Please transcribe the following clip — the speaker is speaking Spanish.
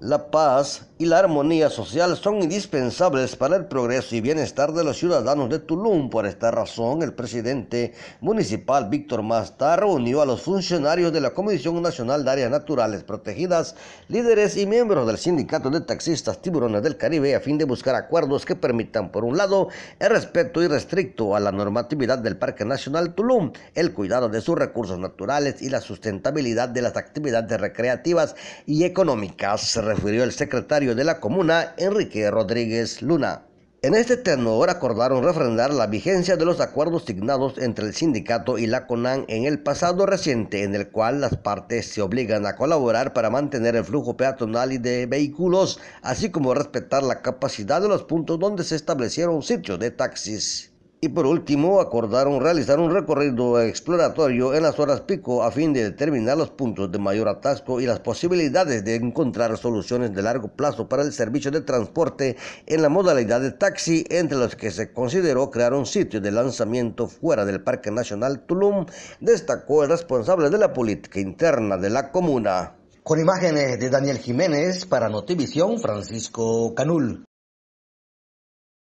La paz y la armonía social son indispensables para el progreso y bienestar de los ciudadanos de Tulum. Por esta razón, el presidente municipal Víctor Masta reunió a los funcionarios de la Comisión Nacional de Áreas Naturales Protegidas, líderes y miembros del Sindicato de Taxistas Tiburones del Caribe a fin de buscar acuerdos que permitan, por un lado, el respeto irrestricto a la normatividad del Parque Nacional Tulum, el cuidado de sus recursos naturales y la sustentabilidad de las actividades recreativas y económicas refirió el secretario de la comuna, Enrique Rodríguez Luna. En este tenor acordaron refrendar la vigencia de los acuerdos signados entre el sindicato y la CONAN en el pasado reciente, en el cual las partes se obligan a colaborar para mantener el flujo peatonal y de vehículos, así como respetar la capacidad de los puntos donde se establecieron sitios de taxis. Y por último, acordaron realizar un recorrido exploratorio en las horas pico a fin de determinar los puntos de mayor atasco y las posibilidades de encontrar soluciones de largo plazo para el servicio de transporte en la modalidad de taxi, entre los que se consideró crear un sitio de lanzamiento fuera del Parque Nacional Tulum, destacó el responsable de la política interna de la comuna. Con imágenes de Daniel Jiménez para Notivisión, Francisco Canul.